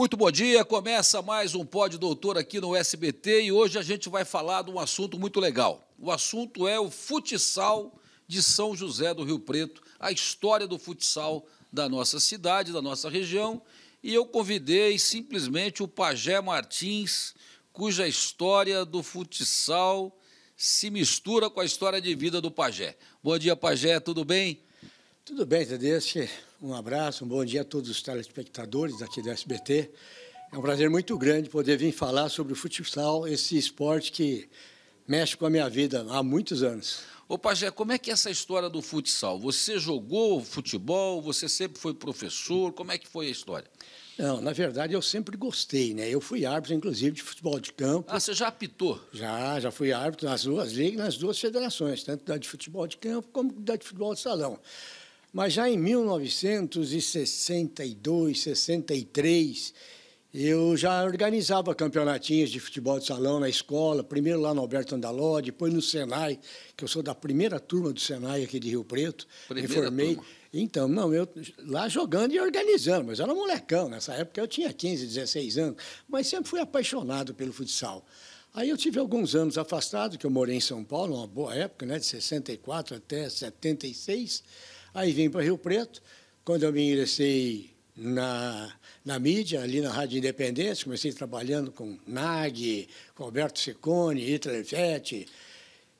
Muito bom dia, começa mais um Pod Doutor aqui no SBT e hoje a gente vai falar de um assunto muito legal. O assunto é o futsal de São José do Rio Preto, a história do futsal da nossa cidade, da nossa região. E eu convidei simplesmente o Pajé Martins, cuja história do futsal se mistura com a história de vida do Pajé. Bom dia, Pajé, tudo bem? Tudo bem, Tadeu um abraço, um bom dia a todos os telespectadores aqui do SBT. É um prazer muito grande poder vir falar sobre o futsal, esse esporte que mexe com a minha vida há muitos anos. Ô Pajé, como é que é essa história do futsal? Você jogou futebol, você sempre foi professor, como é que foi a história? Não, na verdade eu sempre gostei, né? Eu fui árbitro, inclusive, de futebol de campo. Ah, você já apitou? Já, já fui árbitro nas duas ligas, nas duas federações, tanto da de futebol de campo como da de futebol de salão. Mas já em 1962, 63, eu já organizava campeonatinhos de futebol de salão na escola, primeiro lá no Alberto Andaló, depois no Senai, que eu sou da primeira turma do Senai aqui de Rio Preto. Primeira me formei. Turma. Então, não, eu lá jogando e organizando, mas eu era molecão, nessa época eu tinha 15, 16 anos, mas sempre fui apaixonado pelo futsal. Aí eu tive alguns anos afastado, que eu morei em São Paulo, uma boa época, né, de 64 até 76. Aí vim para Rio Preto, quando eu me ingressei na, na mídia, ali na Rádio Independência, comecei trabalhando com Nag, com Alberto Ciccone, Hitler Fetti,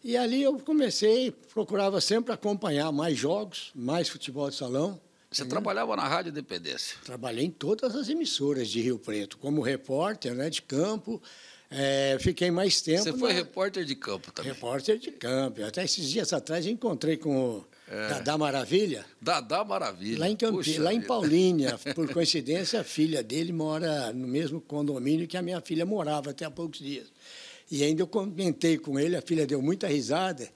e ali eu comecei, procurava sempre acompanhar mais jogos, mais futebol de salão. Você né? trabalhava na Rádio Independência? Trabalhei em todas as emissoras de Rio Preto, como repórter né, de campo. É, fiquei mais tempo. Você foi na... repórter de campo também? Repórter de campo. Até esses dias atrás eu encontrei com o é. Dadá Maravilha? Dadá Maravilha. Lá em, Puxa lá em Paulínia, por coincidência, a filha dele mora no mesmo condomínio que a minha filha morava até há poucos dias. E ainda eu comentei com ele, a filha deu muita risada,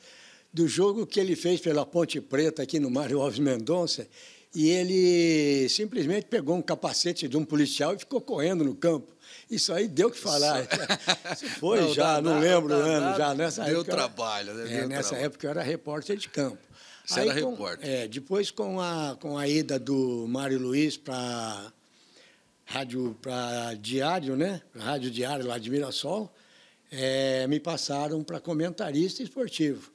do jogo que ele fez pela Ponte Preta aqui no Mário Alves Mendonça. E ele simplesmente pegou um capacete de um policial e ficou correndo no campo. Isso aí deu o que falar. Isso foi não, já, dá, não lembro o ano, já nessa deu época. Trabalho, né? é, nessa época eu era repórter de campo. Você Aí, era com, repórter. É, depois com a, com a ida do Mário Luiz para rádio para diário, né? Rádio diário lá de Mirassol, é, me passaram para comentarista esportivo.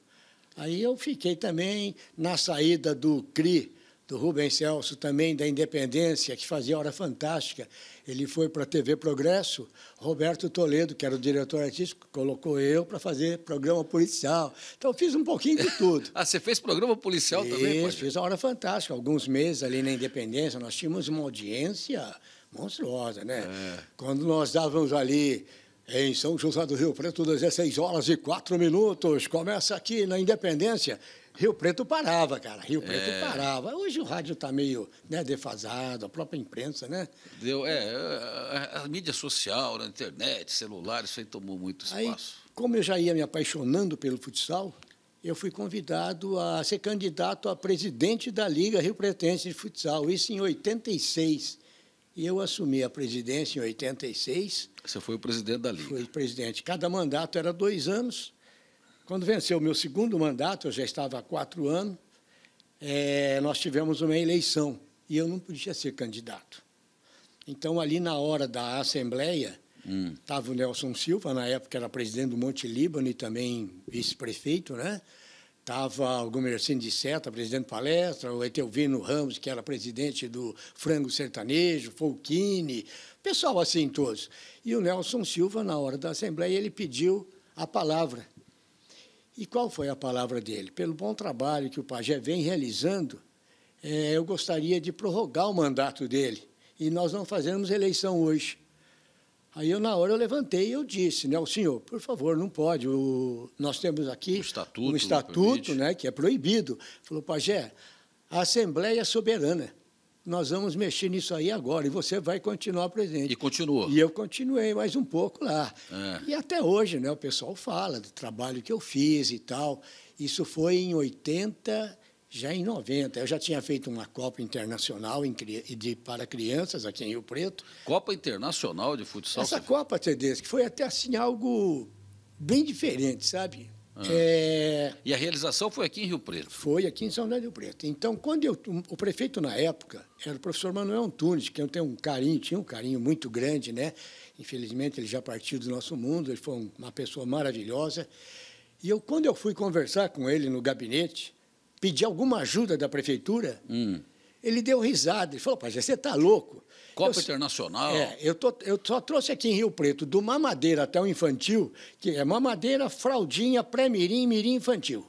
Aí eu fiquei também na saída do CRI do Rubens Celso, também da Independência, que fazia hora fantástica. Ele foi para a TV Progresso. Roberto Toledo, que era o diretor artístico, colocou eu para fazer programa policial. Então, fiz um pouquinho de tudo. ah, você fez programa policial fiz, também? Pode? Fiz a hora fantástica. Alguns meses ali na Independência, nós tínhamos uma audiência monstruosa, né? É. Quando nós dávamos ali em São José do Rio Preto, 16 horas e 4 minutos. Começa aqui na Independência. Rio Preto parava, cara. Rio Preto é. parava. Hoje o rádio está meio né, defasado, a própria imprensa, né? Deu, é, a, a, mídia social, a internet, celular, isso aí tomou muito espaço. Aí, como eu já ia me apaixonando pelo futsal, eu fui convidado a ser candidato a presidente da Liga Rio Pretense de Futsal, isso em 86. E eu assumi a presidência em 86. Você foi o presidente da Liga? Fui presidente. Cada mandato era dois anos. Quando venceu o meu segundo mandato, eu já estava há quatro anos, é, nós tivemos uma eleição e eu não podia ser candidato. Então, ali na hora da Assembleia, estava hum. o Nelson Silva, na época era presidente do Monte Líbano e também vice-prefeito, né? Estava o Gomercindo de Seta, presidente palestra, o Etelvino Ramos, que era presidente do Frango Sertanejo, Folquini, pessoal assim todos. E o Nelson Silva, na hora da Assembleia, ele pediu a palavra. E qual foi a palavra dele? Pelo bom trabalho que o pajé vem realizando, é, eu gostaria de prorrogar o mandato dele. E nós não fazemos eleição hoje. Aí eu, na hora, eu levantei e eu disse, né, o senhor, por favor, não pode. O, nós temos aqui o estatuto, um estatuto né, que é proibido. Falou, pajé, a Assembleia é Soberana nós vamos mexer nisso aí agora e você vai continuar presidente. E continuou. E eu continuei mais um pouco lá. É. E até hoje, né, o pessoal fala do trabalho que eu fiz e tal. Isso foi em 80, já em 90. Eu já tinha feito uma Copa Internacional em, de, para crianças aqui em Rio Preto. Copa Internacional de Futsal? Essa Copa, Tedesco, foi até assim algo bem diferente, sabe? Ah. É... E a realização foi aqui em Rio Preto? Foi aqui em São José do Rio Preto. Então, quando eu, o prefeito na época era o professor Manuel Antunes, que eu tenho um carinho, tinha um carinho muito grande, né? Infelizmente, ele já partiu do nosso mundo, ele foi uma pessoa maravilhosa. E eu, quando eu fui conversar com ele no gabinete, pedi alguma ajuda da prefeitura, hum. Ele deu risada. Ele falou, você está louco? Copa eu, Internacional. É, eu, tô, eu só trouxe aqui em Rio Preto, do mamadeira até o infantil, que é mamadeira, fraldinha, pré-mirim, mirim infantil.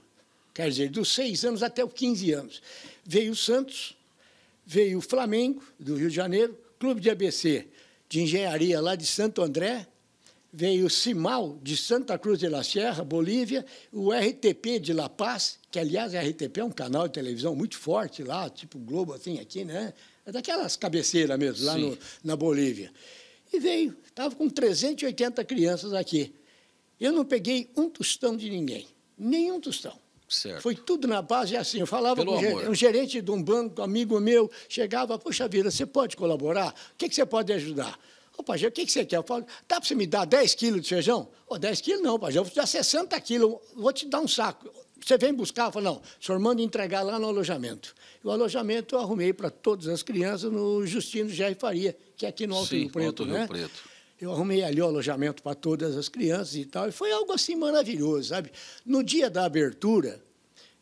Quer dizer, dos seis anos até os 15 anos. Veio o Santos, veio o Flamengo, do Rio de Janeiro, Clube de ABC de Engenharia lá de Santo André, veio o CIMAL, de Santa Cruz de la Sierra, Bolívia, o RTP de La Paz, que, aliás, o RTP é um canal de televisão muito forte lá, tipo Globo, assim, aqui, né? É daquelas cabeceiras mesmo, lá no, na Bolívia. E veio, estava com 380 crianças aqui. Eu não peguei um tostão de ninguém, nenhum tostão. Certo. Foi tudo na base é assim. Eu falava Pelo com um gerente de um banco, amigo meu, chegava, poxa vida, você pode colaborar? O que, que você pode ajudar? Ô, pajé, o que, que você quer? Eu falo, dá para você me dar 10 quilos de feijão? Ô, 10 quilos não, pajé, eu vou te dar 60 quilos, vou te dar um saco. Você vem buscar? Eu falo, não, o senhor manda entregar lá no alojamento. E o alojamento eu arrumei para todas as crianças no Justino Jair Faria, que é aqui no Alto Sim, Rio Preto, Alto né? Rio né? Preto. Eu arrumei ali o alojamento para todas as crianças e tal, e foi algo assim maravilhoso, sabe? No dia da abertura,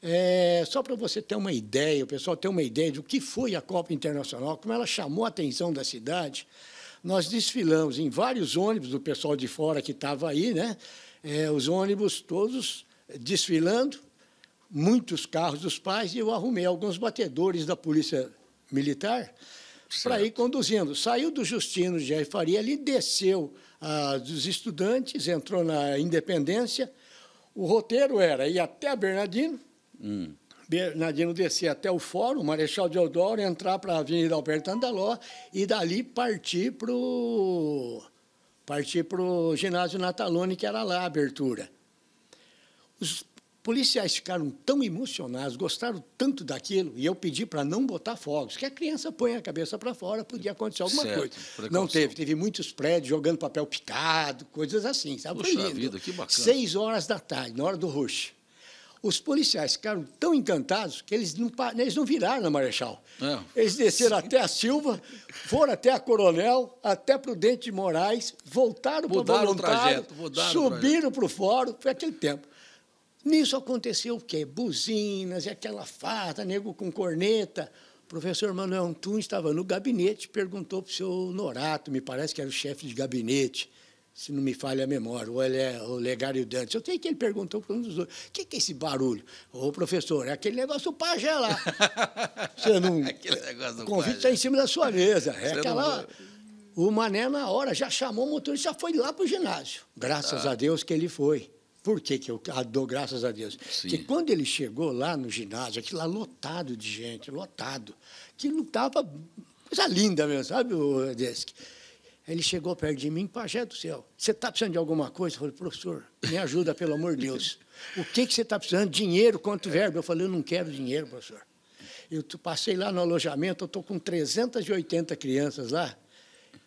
é, só para você ter uma ideia, o pessoal ter uma ideia do que foi a Copa Internacional, como ela chamou a atenção da cidade, nós desfilamos em vários ônibus, do pessoal de fora que estava aí, né? É, os ônibus todos eh, desfilando, muitos carros dos pais, e eu arrumei alguns batedores da Polícia Militar para ir conduzindo. Saiu do Justino Jair Faria, ali desceu ah, dos estudantes, entrou na Independência. O roteiro era ir até a Bernardino, hum. Bernardino descer até o Fórum, Marechal Deodoro, entrar para a Avenida Alberto Andaló e dali partir para o partir pro ginásio Natalone, que era lá a abertura. Os policiais ficaram tão emocionados, gostaram tanto daquilo, e eu pedi para não botar fogos, que a criança põe a cabeça para fora, podia acontecer alguma certo, coisa. Não teve, teve muitos prédios jogando papel picado, coisas assim, sabe? Puxa Foi lindo. vida, que bacana. Seis horas da tarde, na hora do rush. Os policiais ficaram tão encantados que eles não, eles não viraram na né, Marechal. É. Eles desceram até a Silva, foram até a Coronel, até para o Dente de Moraes, voltaram para o trajeto, subiram para o fórum, foi aquele tempo. Nisso aconteceu o quê? Buzinas e aquela farda, nego com corneta. O professor Manuel Antunes estava no gabinete, perguntou para o senhor Norato, me parece que era o chefe de gabinete se não me falha a memória, ou ele é o Legário é Dantes. Eu sei que ele perguntou para um dos outros, o que, que é esse barulho? Ô, professor, é aquele negócio do pajé lá. Você não... aquele negócio do O convite está em cima da sua mesa. É aquela... Não... O Mané, na hora, já chamou o motorista, já foi lá para o ginásio. Graças ah. a Deus que ele foi. Por que, que eu dou graças a Deus? Porque Que quando ele chegou lá no ginásio, aquilo lá lotado de gente, lotado, que não estava coisa linda mesmo, sabe, o Desk? Ele chegou perto de mim, pajé do céu, você está precisando de alguma coisa? Eu falei, professor, me ajuda, pelo amor de Deus. O que, que você está precisando? Dinheiro, quanto verbo? Eu falei, eu não quero dinheiro, professor. Eu passei lá no alojamento, eu estou com 380 crianças lá,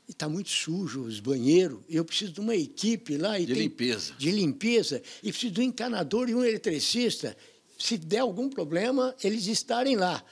e está muito sujo os banheiros. Eu preciso de uma equipe lá. de tem, limpeza. De limpeza. E preciso de um encanador e um eletricista. Se der algum problema, eles estarem lá.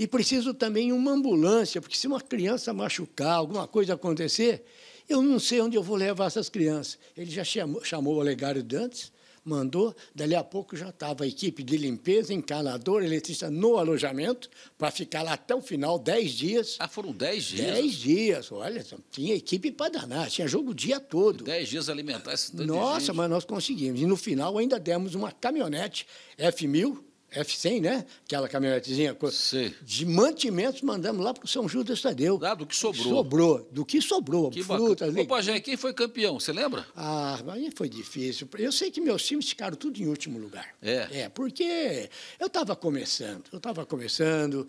E preciso também uma ambulância, porque se uma criança machucar, alguma coisa acontecer, eu não sei onde eu vou levar essas crianças. Ele já chamou, chamou o Olegário Dantes, mandou, dali a pouco já estava a equipe de limpeza, encanador, eletricista no alojamento, para ficar lá até o final, dez dias. Ah, foram dez dias? Dez dias, olha, tinha equipe para danar, tinha jogo o dia todo. Dez dias alimentar esse tanto Nossa, mas nós conseguimos. E no final ainda demos uma caminhonete F1000, F100, né? Aquela caminhonetezinha Sim. de mantimentos, mandamos lá para o São Judas Tadeu. Ah, do que sobrou. Sobrou, do que sobrou. Que frutas, bacana. Ô, Pajé, quem foi campeão? Você lembra? Ah, mas foi difícil. Eu sei que meus times ficaram tudo em último lugar. É. É, porque eu estava começando, eu estava começando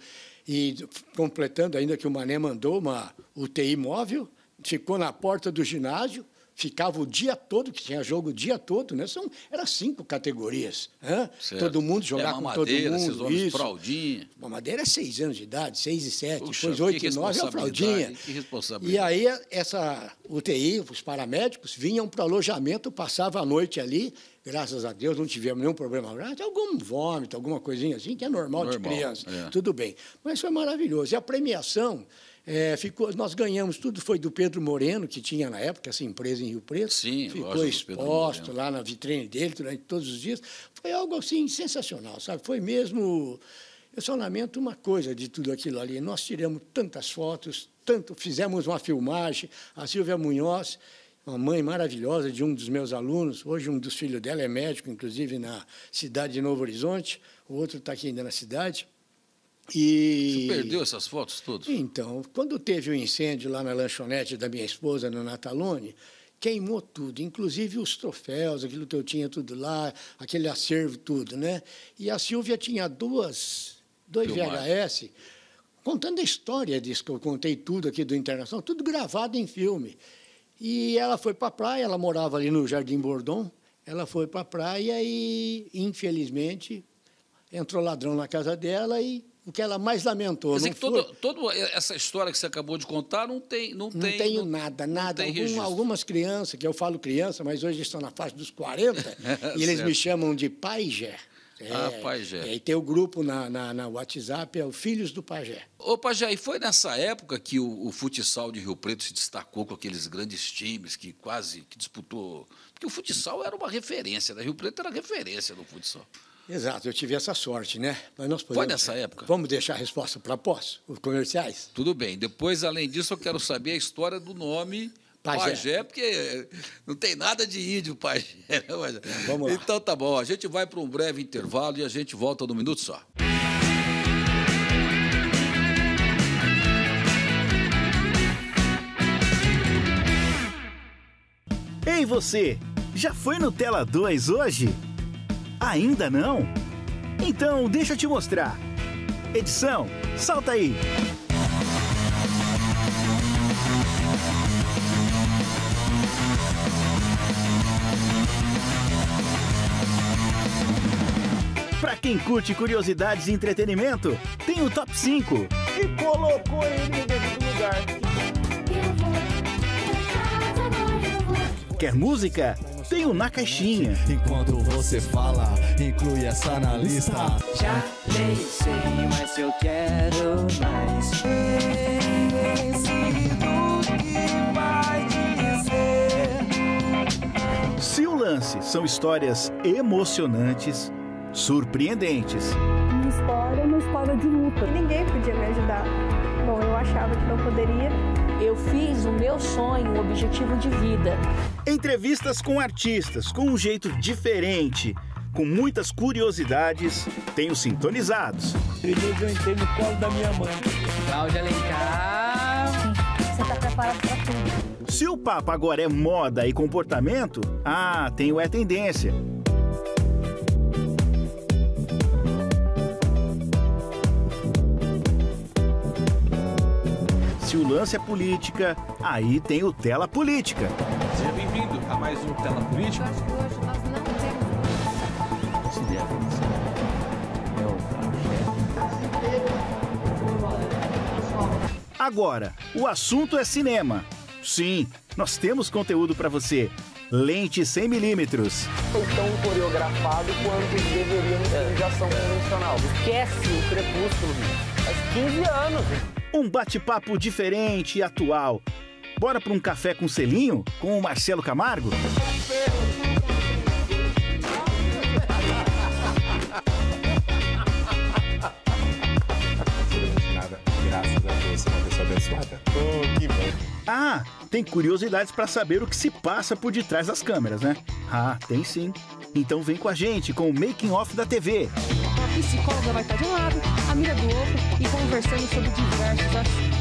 e completando ainda que o Mané mandou uma UTI móvel, ficou na porta do ginásio, ficava o dia todo, que tinha jogo o dia todo, né? São, eram cinco categorias. Né? Todo mundo jogava é, com todo mundo. Homens, isso. Fraldinha. Bom, madeira é seis anos de idade, seis e sete, Puxa, depois oito e nove é o fraldinha. Que responsabilidade. E aí essa UTI, os paramédicos, vinham para o alojamento, passava a noite ali, graças a Deus, não tivemos nenhum problema. Algum vômito, alguma coisinha assim, que é normal, normal de criança. É. Tudo bem. Mas foi maravilhoso. E a premiação é, ficou, nós ganhamos tudo, foi do Pedro Moreno, que tinha na época essa empresa em Rio Preto. Sim, ficou exposto lá na vitrine dele durante todos os dias. Foi algo assim sensacional, sabe? Foi mesmo. Eu só lamento uma coisa de tudo aquilo ali. Nós tiramos tantas fotos, tanto fizemos uma filmagem. A Silvia Munhoz, uma mãe maravilhosa de um dos meus alunos, hoje um dos filhos dela é médico, inclusive na cidade de Novo Horizonte, o outro está aqui ainda na cidade. E... Você perdeu essas fotos todas? Então, quando teve o um incêndio lá na lanchonete da minha esposa, no Natalone, queimou tudo, inclusive os troféus, aquilo que eu tinha tudo lá, aquele acervo, tudo, né? E a Silvia tinha duas, dois VHS, contando a história disso, que eu contei tudo aqui do Internacional, tudo gravado em filme. E ela foi para a praia, ela morava ali no Jardim Bordon, ela foi para a praia e, infelizmente, entrou ladrão na casa dela e o que ela mais lamentou. Quer dizer que toda, toda essa história que você acabou de contar não tem. Não, não tem, tenho não, nada, nada. Algum, algumas crianças, que eu falo criança, mas hoje estão na faixa dos 40, e eles me chamam de Pajé. É, ah, Pajé. E é, e tem o grupo na, na, na, WhatsApp, é o Filhos do Pajé. Ô, Pajé, e foi nessa época que o, o, futsal de Rio Preto se destacou com aqueles grandes times que quase que disputou. Porque o futsal era uma referência, né? Rio Preto era referência no futsal. Exato, eu tive essa sorte, né? Mas nós podemos... Foi nessa época? Vamos deixar a resposta para pós, os comerciais? Tudo bem. Depois, além disso, eu quero saber a história do nome Pajé, Pajé porque não tem nada de índio Pajé. Né? Vamos lá. Então tá bom, a gente vai para um breve intervalo e a gente volta num minuto só. Ei você, já foi no Tela 2 hoje? Ainda não? Então deixa eu te mostrar. Edição, salta aí! Para quem curte curiosidades e entretenimento, tem o top 5. E colocou ele no devido lugar. Quer música? tenho na caixinha. Enquanto você fala, inclui essa na lista. Já nem sei, mas eu quero mais. Esse que vai dizer. Se o lance são histórias emocionantes, surpreendentes. Minha história é uma história de luta. Ninguém podia me ajudar. Bom, eu achava que não poderia. Eu fiz o meu sonho, o objetivo de vida. Entrevistas com artistas, com um jeito diferente, com muitas curiosidades, tenho sintonizados. Primeiro eu entrei no colo da minha mãe. Cláudia Alencar. Você tá preparado pra tudo. Se o papo agora é moda e comportamento, ah, tem o É Tendência. Se o lance é política, aí tem o Tela Política a mais um Tela Política. Agora, o assunto é cinema. Sim, nós temos conteúdo para você. Lente 100 milímetros. Tão coreografado quanto deveria no filme ação convencional. Esquece o crepúsculo, faz 15 anos. Um bate-papo diferente e atual Bora para um café com selinho com o Marcelo Camargo? Ah, tem curiosidades para saber o que se passa por detrás das câmeras, né? Ah, tem sim. Então vem com a gente com o Making Off da TV. A psicóloga vai estar de um lado, a mira do outro e conversando sobre diversos assuntos.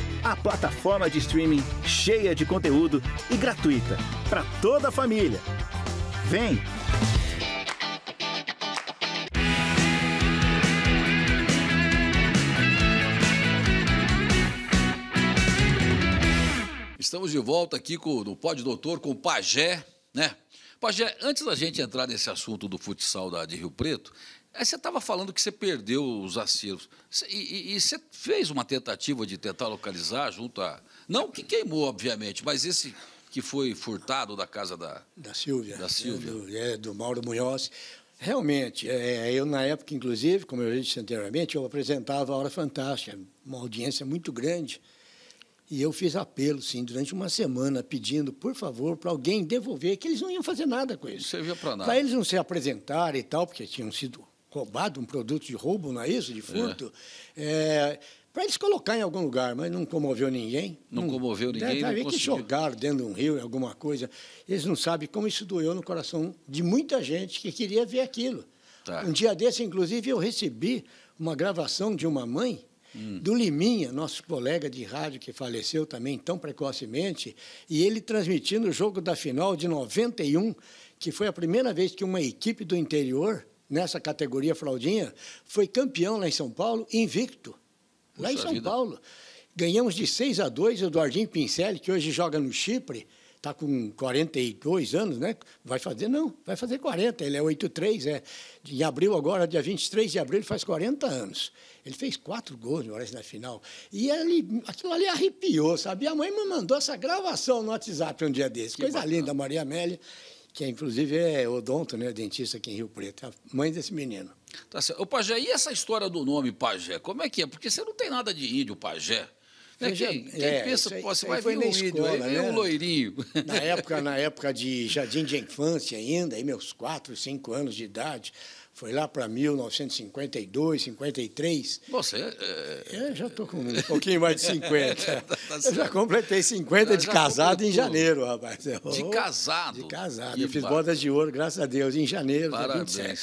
a plataforma de streaming cheia de conteúdo e gratuita para toda a família. Vem! Estamos de volta aqui com, no Pode Doutor com o Pajé, né? Pajé, antes da gente entrar nesse assunto do futsal da, de Rio Preto, Aí é, você estava falando que você perdeu os acervos. E, e, e, você fez uma tentativa de tentar localizar junto a. Não que queimou, obviamente, mas esse que foi furtado da casa da. Da Silvia. Da Silvia. É, do, é, do Mauro Munhoz. Realmente, é, é eu na época, inclusive, como eu disse anteriormente, eu apresentava a Hora Fantástica, uma audiência muito grande. E eu fiz apelo, sim, durante uma semana, pedindo, por favor, para alguém devolver, que eles não iam fazer nada com isso. Não servia para nada. Para eles não se apresentarem e tal, porque tinham sido roubado, um produto de roubo, não é isso? De é. furto. É. É, para eles colocar em algum lugar, mas não comoveu ninguém. Não, hum. não comoveu ninguém. Deve haver que jogar dentro de um rio, alguma coisa. Eles não sabem como isso doeu no coração de muita gente que queria ver aquilo. Tá. Um dia desse, inclusive, eu recebi uma gravação de uma mãe hum. do Liminha, nosso colega de rádio que faleceu também tão precocemente, e ele transmitindo o jogo da final de 91, que foi a primeira vez que uma equipe do interior nessa categoria fraldinha, foi campeão lá em São Paulo, invicto. Puxa lá em São vida. Paulo. Ganhamos de 6 a 2 o Eduardinho Pincelli, que hoje joga no Chipre, está com 42 anos, né? Vai fazer, não, vai fazer 40. Ele é 83, é. Em abril, agora, dia 23 de abril, ele faz 40 anos. Ele fez quatro gols, parece, na final. E ele, aquilo ali arrepiou, sabe? E a mãe me mandou essa gravação no WhatsApp um dia desse. Que Coisa bacana. linda, Maria Amélia que é, inclusive é odonto, né, dentista aqui em Rio Preto, é a mãe desse menino. Tá certo. Ô, Pajé, e essa história do nome Pajé? Como é que é? Porque você não tem nada de índio, Pajé. É, Quem, quem é, pensa, aí, pô, você vai ver um escola, índio, né? um loirinho. Na época, na época de jardim de infância ainda, aí meus quatro, cinco anos de idade, foi lá para 1952, 53. Você. É, é... Eu já estou com um é. pouquinho mais de 50. Tá, tá eu já completei 50 de casado em janeiro, rapaz. É, de casado? De casado. Que eu fiz bodas de ouro, graças a Deus, em janeiro de 27.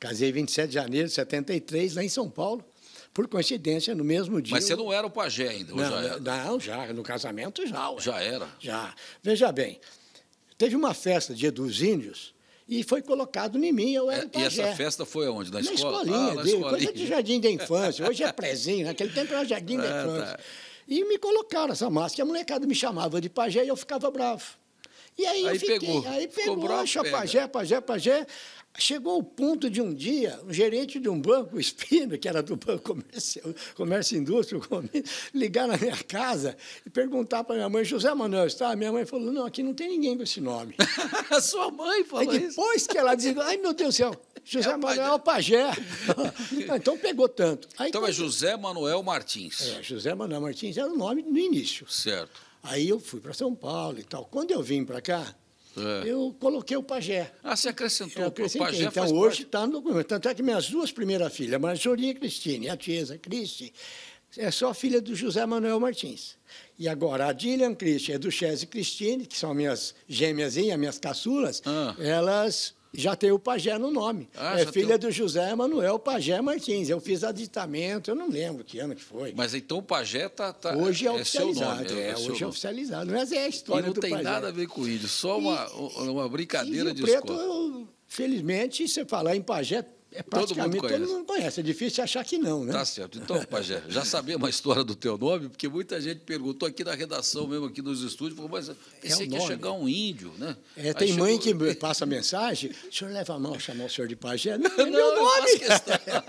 Casei 27 de janeiro de 73, lá em São Paulo por coincidência, no mesmo dia. Mas você não era o pajé ainda, não, já era? Não, já, no casamento já. Ué. Já era? Já. Veja bem, teve uma festa, Dia dos Índios, e foi colocado em mim. Eu era é, E essa festa foi aonde Na, na escola? escolinha ah, na dele, escolinha. coisa de jardim da infância. Hoje é prezinho, né? naquele tempo era jardim ah, da é, tá. infância. Tá. E me colocaram essa máscara. A molecada me chamava de pajé e eu ficava bravo. E aí, aí eu fiquei, pegou. aí pegou, broxa, pajé, pajé, pajé. Chegou o ponto de um dia, um gerente de um banco, o Espino, que era do Banco Comércio, Comércio e Indústria, ligar na minha casa e perguntar para minha mãe, José Manuel, está? Minha mãe falou, não, aqui não tem ninguém com esse nome. A sua mãe falou Aí depois isso? que ela disse, ai, meu Deus do céu, José é Manuel é Pajé. então pegou tanto. Aí, então é quando... é José Manuel Martins. É, José Manuel Martins era o nome no início. Certo. Aí eu fui para São Paulo e tal. Quando eu vim para cá, é. eu coloquei o pajé. Ah, você acrescentou eu o pajé. Então, hoje está no documento. Tanto é que minhas duas primeiras filhas, Marjorie e Cristine, a tiesa Cristi, é só filha do José Manuel Martins. E agora, a Dillian Christie é do Cristine, que são minhas gêmeas, minhas caçulas, ah. elas já tem o Pajé no nome. Ah, é filha tem... do José Emanuel Pajé Martins. Eu fiz aditamento, eu não lembro que ano que foi. Mas então o Pajé está tá hoje é, é oficializado. Nome, é, é, hoje é oficializado. Mas é a história do E não do tem Pajé. nada a ver com isso só uma, e, uma brincadeira e de preto, escola. Eu, felizmente, você falar em Pajé, é praticamente todo mundo, todo mundo conhece. É difícil achar que não, né? Tá certo. Então, Pajé, já sabia uma história do teu nome, porque muita gente perguntou aqui na redação, mesmo aqui nos estúdios, falou, mas pensei é que é ia chegar um índio, né? É, tem chegou... mãe que passa mensagem, o senhor leva a mão a chamar o senhor de Pajé? Não, não, é meu nome! faço questão.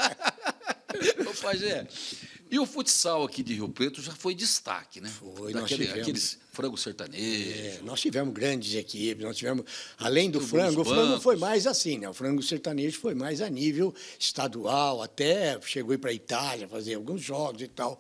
Ô, Pajé, e o futsal aqui de Rio Preto já foi destaque, né? Foi, Daquele, nós tivemos. Aqueles frango sertanejo. É, nós tivemos grandes equipes, nós tivemos, além do frango, o frango foi mais assim, né? O frango sertanejo foi mais a nível estadual, até chegou para a Itália fazer alguns jogos e tal.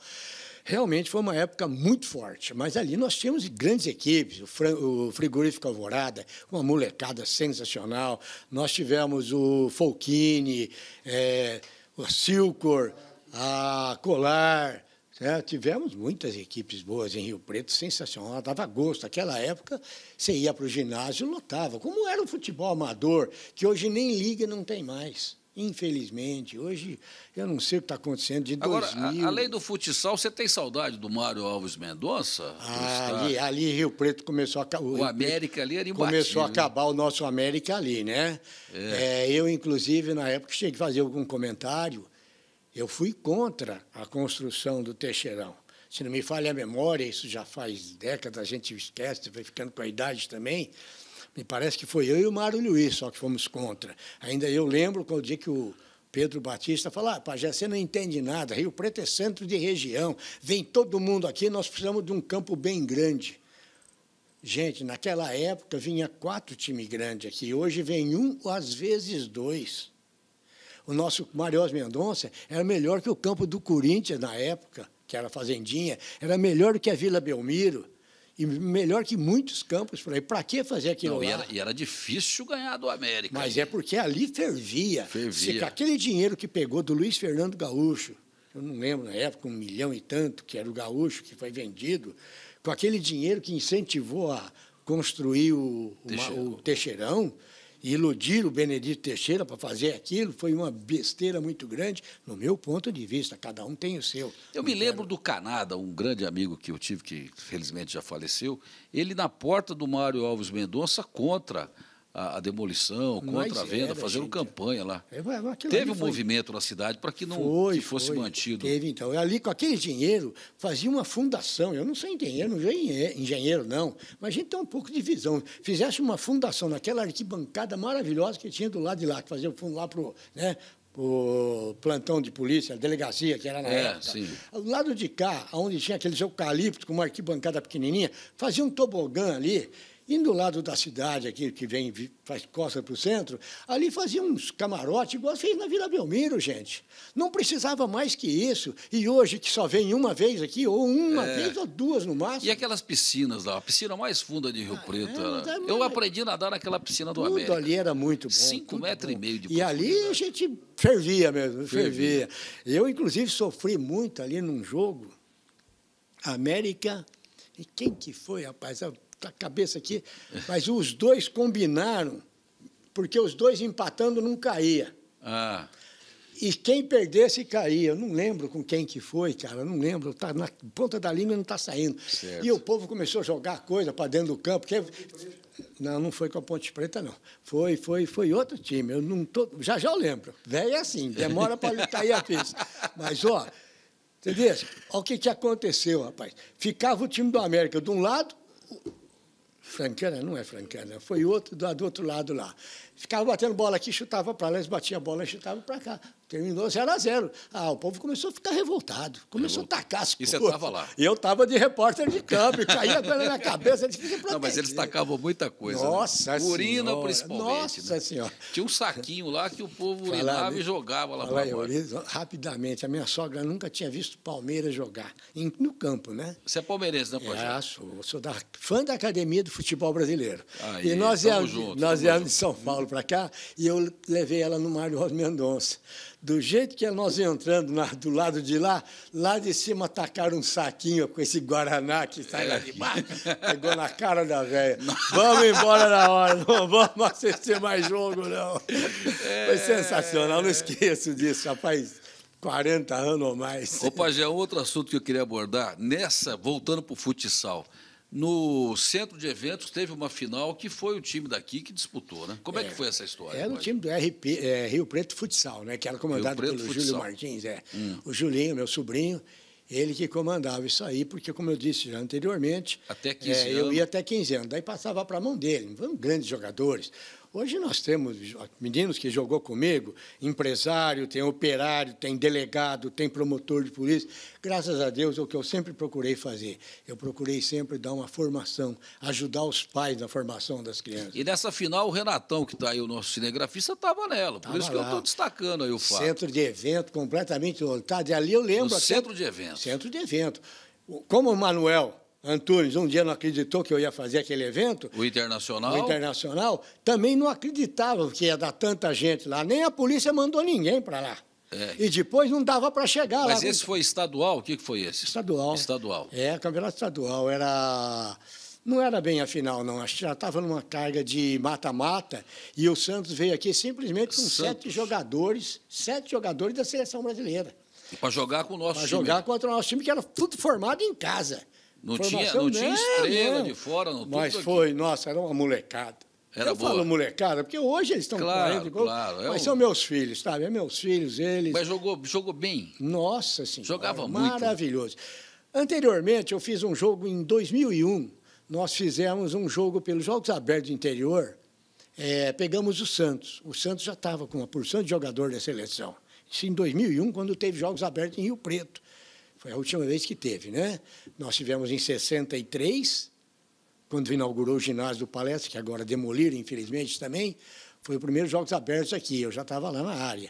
Realmente foi uma época muito forte, mas ali nós tínhamos grandes equipes, o, frango, o frigorífico Alvorada, uma molecada sensacional, nós tivemos o Folchini, é, o Silcor, a Colar. Né? Tivemos muitas equipes boas em Rio Preto, sensacional, dava gosto. Naquela época, você ia para o ginásio lotava. Como era o futebol amador, que hoje nem liga não tem mais. Infelizmente, hoje eu não sei o que está acontecendo de Agora, 2000. além do futsal, você tem saudade do Mário Alves Mendonça? Ah, ali, ali, Rio Preto começou a o, o América ali era imbatível. Começou a né? acabar o nosso América ali, né? É. É, eu, inclusive, na época, tinha que fazer algum comentário eu fui contra a construção do Teixeirão. Se não me falha a memória, isso já faz décadas, a gente esquece, vai ficando com a idade também. Me parece que foi eu e o Mário Luiz só que fomos contra. Ainda eu lembro quando o dia que o Pedro Batista falou: ah, Pajé, você não entende nada, Rio Preto é centro de região, vem todo mundo aqui, nós precisamos de um campo bem grande. Gente, naquela época vinha quatro times grandes aqui, hoje vem um, às vezes dois. O nosso Mariós Mendonça era melhor que o campo do Corinthians na época, que era fazendinha, era melhor do que a Vila Belmiro e melhor que muitos campos por aí. Para que fazer aquilo Não, lá? E era, e era, difícil ganhar do América. Mas é porque ali fervia. Fervia. Se, aquele dinheiro que pegou do Luiz Fernando Gaúcho, eu não lembro na época, um milhão e tanto, que era o Gaúcho, que foi vendido, com aquele dinheiro que incentivou a construir o, o, Teixeirão. o Teixeirão iludir o Benedito Teixeira para fazer aquilo foi uma besteira muito grande, no meu ponto de vista. Cada um tem o seu. Eu me lembro do Canada, um grande amigo que eu tive, que felizmente já faleceu, ele na porta do Mário Alves Mendonça contra a, a demolição, contra a venda, era, fazendo gente, campanha lá. É, Teve um foi... movimento na cidade para que não foi, que fosse foi. mantido. Teve, então. Eu ali, com aquele dinheiro, fazia uma fundação. Eu não sou engenheiro, não sou engenheiro, não. Mas a gente tem um pouco de visão. Fizesse uma fundação naquela arquibancada maravilhosa que tinha do lado de lá, que fazia o fundo lá para né, o plantão de polícia, a delegacia que era na é, época. Sim. lado de cá, onde tinha aqueles eucaliptos com uma arquibancada pequenininha, fazia um tobogã ali Indo do lado da cidade aqui, que vem, faz costa para o centro, ali fazia uns camarotes, igual fez na Vila Belmiro, gente. Não precisava mais que isso. E hoje, que só vem uma vez aqui, ou uma é. vez, ou duas no máximo. E aquelas piscinas lá, a piscina mais funda de Rio ah, Preto. É, é eu aprendi a nadar naquela piscina do Tudo América. ali era muito bom. Cinco metros bom. e meio de E ali a gente fervia mesmo, fervia. fervia. Eu, inclusive, sofri muito ali num jogo. América. E quem que foi, rapaz? a cabeça aqui, mas os dois combinaram, porque os dois empatando não caía. Ah. E quem perdesse caía. Eu não lembro com quem que foi, cara. Eu não lembro. Tá na ponta da língua não está saindo. Certo. E o povo começou a jogar coisa para dentro do campo. Porque... Não, não foi com a Ponte Preta, não. Foi, foi, foi outro time. Eu não tô... Já já eu lembro. Velho é assim, demora para cair a pista. Mas, ó, entendeu? Olha o que, que aconteceu, rapaz. Ficava o time do América de um lado, Francana não é Francana, foi outro do, do outro lado lá. Ficava batendo bola aqui, chutava para lá, eles batiam a bola e chutavam para cá. Terminou 0 a 0 Ah, o povo começou a ficar revoltado, começou a tacar as coisas. E você estava lá? E eu estava de repórter de campo, e caía pela minha cabeça. É de que Não, mas eles tacavam muita coisa. Né? Nossa né? Urina, senhora. principalmente. Nossa né? Senhora. Tinha um saquinho lá que o povo urinava e né? jogava lá para fora. Rapidamente, a minha sogra nunca tinha visto Palmeiras jogar, em, no campo, né? Você é palmeirense, não, né, Pajé? Ah, sou. Sou da, fã da Academia do Futebol Brasileiro. Aí, e nós éramos, nós viemos de São Paulo para cá, e eu levei ela no Mário Rosa Mendonça. Do jeito que é nós entrando na, do lado de lá, lá de cima atacaram um saquinho com esse Guaraná que sai lá de baixo, é. pegou na cara da velha. Vamos embora na hora, não vamos assistir mais jogo, não. Foi é. sensacional, não esqueço disso, rapaz. 40 anos ou mais. Ô, Pajé, outro assunto que eu queria abordar, nessa, voltando para o futsal. No centro de eventos teve uma final que foi o time daqui que disputou, né? Como é, é que foi essa história? É era o time do RP, é, Rio Preto Futsal, né? Que era comandado pelo Futsal. Júlio Martins, é. Hum. O Julinho, meu sobrinho, ele que comandava isso aí, porque, como eu disse já anteriormente, até 15 é, eu ia até 15 anos. Daí passava para a mão dele, grandes jogadores. Hoje nós temos meninos que jogou comigo, empresário, tem operário, tem delegado, tem promotor de polícia. Graças a Deus, é o que eu sempre procurei fazer. Eu procurei sempre dar uma formação, ajudar os pais na formação das crianças. E nessa final, o Renatão, que está aí, o nosso cinegrafista, estava nela. Por tava isso que lá. eu estou destacando aí o fato. Centro de evento completamente lotado. E ali eu lembro... No centro de evento. Centro de evento. Como o Manuel Antunes um dia não acreditou que eu ia fazer aquele evento. O Internacional? O Internacional. Também não acreditava que ia dar tanta gente lá. Nem a polícia mandou ninguém para lá. É. E depois não dava para chegar Mas lá. Mas esse foi estadual? O que foi esse? Estadual. Estadual. É, campeonato estadual. Era... Não era bem a final, não. Acho que já estava numa carga de mata-mata. E o Santos veio aqui simplesmente com Santos. sete jogadores, sete jogadores da seleção brasileira. Para jogar com o nosso pra time. Para jogar contra o nosso time, que era tudo formado em casa. Não tinha, não tinha estrela de fora, não. Mas foi, aqui. nossa, era uma molecada. Era eu boa. falo molecada, porque hoje eles estão claro, correndo. Claro, é mas é um... são meus filhos, sabe? É meus filhos, eles. Mas jogou, jogou bem? Nossa senhora. Jogava maravilhoso. muito. Maravilhoso. Anteriormente, eu fiz um jogo em 2001. Nós fizemos um jogo pelos Jogos Abertos do Interior. É, pegamos o Santos. O Santos já estava com uma porção de jogador da seleção. Isso em 2001, quando teve Jogos Abertos em Rio Preto. Foi é a última vez que teve, né? Nós tivemos em 63, quando inaugurou o ginásio do Palestra, que agora demoliram, infelizmente, também. Foi o primeiro Jogos Abertos aqui, eu já estava lá na área.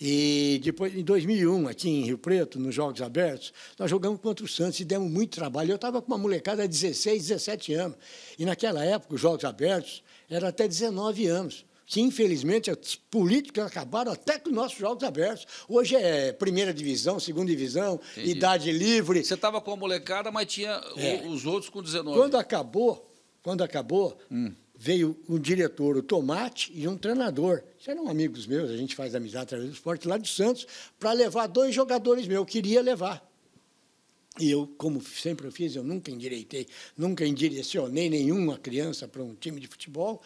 E depois, em 2001, aqui em Rio Preto, nos Jogos Abertos, nós jogamos contra o Santos e demos muito trabalho. Eu estava com uma molecada de 16, 17 anos. E naquela época, os Jogos Abertos eram até 19 anos que infelizmente os políticos acabaram até com nossos jogos abertos. Hoje é primeira divisão, segunda divisão, Entendi. idade livre. Você estava com a molecada, mas tinha é. os outros com 19. Quando acabou, quando acabou, hum. veio um diretor, o Tomate, e um treinador. eram amigos meus, a gente faz amizade através do esporte lá de Santos, para levar dois jogadores meus. Eu queria levar. E eu, como sempre eu fiz, eu nunca endireitei, nunca endirecionei nenhuma criança para um time de futebol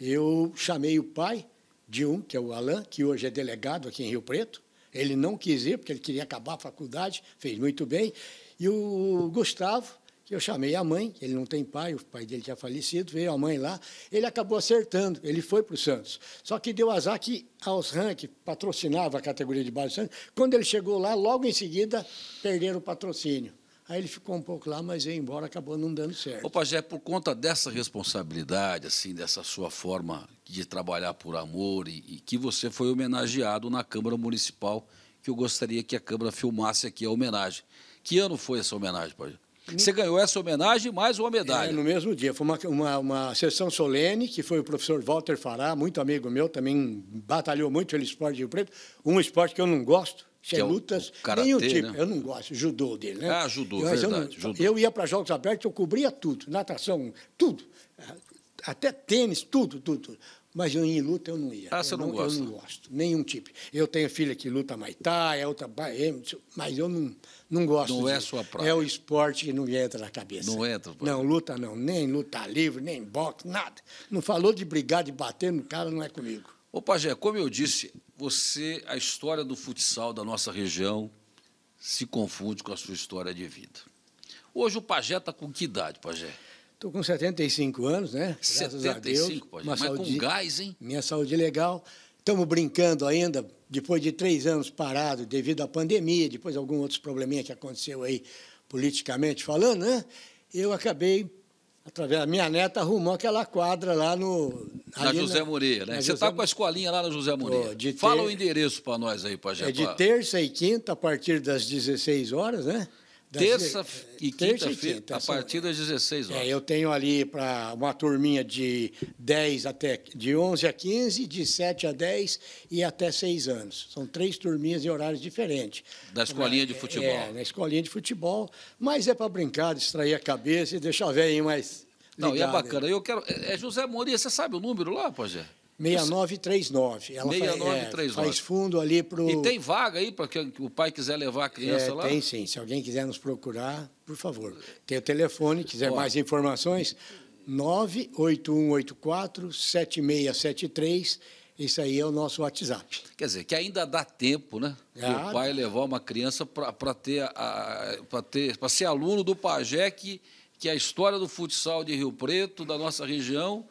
eu chamei o pai de um, que é o Alain, que hoje é delegado aqui em Rio Preto. Ele não quis ir, porque ele queria acabar a faculdade, fez muito bem. E o Gustavo, que eu chamei a mãe, ele não tem pai, o pai dele tinha falecido, veio a mãe lá. Ele acabou acertando, ele foi para o Santos. Só que deu azar que aos Osram, que patrocinava a categoria de base do Santos, quando ele chegou lá, logo em seguida, perderam o patrocínio. Aí ele ficou um pouco lá, mas ia embora, acabou não dando certo. Ô, Pajé, por conta dessa responsabilidade, assim, dessa sua forma de trabalhar por amor e, e que você foi homenageado na Câmara Municipal, que eu gostaria que a Câmara filmasse aqui a homenagem. Que ano foi essa homenagem, Pajé? Você ganhou essa homenagem mais uma medalha. É, no mesmo dia. Foi uma, uma, uma, sessão solene que foi o professor Walter Fará, muito amigo meu, também batalhou muito pelo esporte de Rio Preto. Um esporte que eu não gosto, sem é lutas, o karatê, nenhum né? tipo. Né? Eu não gosto, judô dele, né? Ah, judô, Mas verdade. Eu, não, judô. eu ia para Jogos Abertos, eu cobria tudo, natação, tudo. Até tênis, tudo, tudo, tudo. Mas eu, em luta eu não ia. Ah, eu você não, não gosta? Eu não gosto, nenhum tipo. Eu tenho filha que luta maitai, é outra é, mas eu não, não gosto. Não disso. é sua praia. É o esporte que não entra na cabeça. Não entra, pô. Não, é. luta não, nem luta livre, nem boxe, nada. Não falou de brigar, de bater no cara, não é comigo. Ô, Pajé, como eu disse, você, a história do futsal da nossa região se confunde com a sua história de vida. Hoje o Pajé está com que idade, Pajé? Estou com 75 anos, né? Graças 75, Pajé, mas saúde, com gás, hein? Minha saúde legal. Estamos brincando ainda, depois de três anos parado devido à pandemia, depois algum outro probleminha que aconteceu aí politicamente falando, né? Eu acabei através da minha neta arrumou aquela quadra lá no na José Moreira, né? Você está com a escolinha lá na José Moreira. Ter... Fala o endereço para nós aí, para É de terça e quinta a partir das 16 horas, né? terça e quinta-feira, tá a partir das 16 horas. É, eu tenho ali para uma turminha de 10 até de 11 a 15, de 7 a 10 e até 6 anos. São três turminhas em horários diferentes. Da escolinha de futebol. É, é na escolinha de futebol, mas é para brincar, distrair a cabeça e deixar velho velhinho mais Não, e é bacana. Eu quero é, é José Moria, você sabe o número lá, Pajé? 6939. Ela 6939. Faz, é, faz fundo ali para o. E tem vaga aí para que o pai quiser levar a criança é, lá? Tem sim. Se alguém quiser nos procurar, por favor. Tem o telefone, quiser Ó. mais informações, 98184-7673. Isso aí é o nosso WhatsApp. Quer dizer, que ainda dá tempo, né? Ah, o pai levar uma criança para ter, a, ter ser aluno do Pajé, que, que é a história do futsal de Rio Preto, da nossa região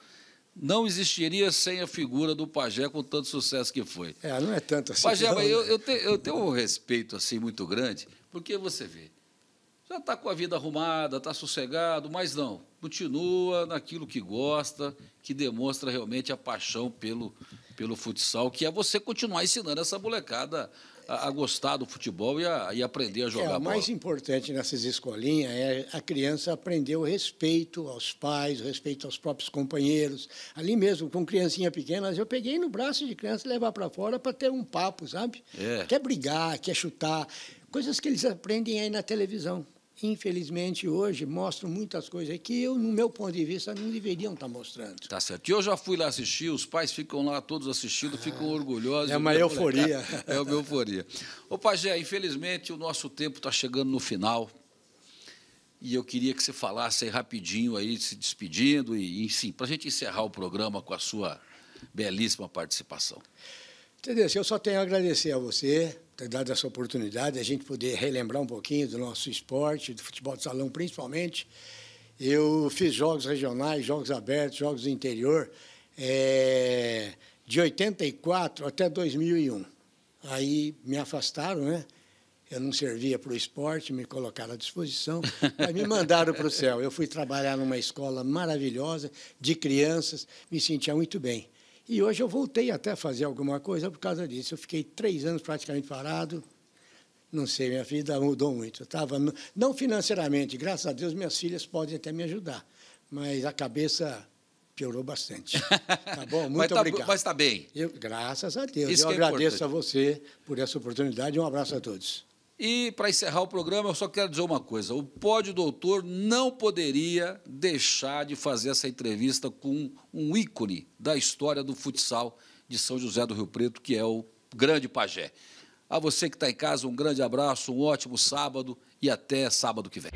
não existiria sem a figura do pajé com tanto sucesso que foi. É, não é tanto assim. Pajé, não, eu, né? eu, te, eu tenho um respeito assim muito grande, porque você vê, já está com a vida arrumada, está sossegado, mas não, continua naquilo que gosta, que demonstra realmente a paixão pelo, pelo futsal, que é você continuar ensinando essa molecada a, a gostar do futebol e, a, e aprender a é, jogar é, O mais importante nessas escolinhas é a criança aprender o respeito aos pais, o respeito aos próprios companheiros. Ali mesmo, com criancinha pequena, eu peguei no braço de criança e levar para fora para ter um papo, sabe? É. Quer brigar, quer chutar. Coisas que eles aprendem aí na televisão infelizmente, hoje mostram muitas coisas que eu, no meu ponto de vista, não deveriam estar tá mostrando. Tá certo. E eu já fui lá assistir, os pais ficam lá todos assistindo, ah, ficam orgulhosos. É uma euforia. É uma euforia. Ô, Pajé, infelizmente, o nosso tempo está chegando no final. E eu queria que você falasse aí rapidinho, aí, se despedindo, e, e sim, para a gente encerrar o programa com a sua belíssima participação. Entendeu? eu só tenho a agradecer a você, ter dado essa oportunidade, a gente poder relembrar um pouquinho do nosso esporte, do futebol de salão principalmente. Eu fiz jogos regionais, jogos abertos, jogos do interior, é, de 84 até 2001. Aí me afastaram, né? Eu não servia para o esporte, me colocaram à disposição, mas me mandaram para o céu. Eu fui trabalhar numa escola maravilhosa de crianças, me sentia muito bem. E hoje eu voltei até a fazer alguma coisa por causa disso. Eu fiquei três anos praticamente parado. Não sei, minha vida mudou muito. Eu tava, no... não financeiramente, graças a Deus, minhas filhas podem até me ajudar. Mas a cabeça piorou bastante. Tá bom? Muito mas tá, obrigado. Mas está bem. Eu, graças a Deus. Isso eu é agradeço a você por essa oportunidade. Um abraço a todos. E, para encerrar o programa, eu só quero dizer uma coisa: o Pódio Doutor não poderia deixar de fazer essa entrevista com um ícone da história do futsal de São José do Rio Preto, que é o grande pajé. A você que está em casa, um grande abraço, um ótimo sábado e até sábado que vem.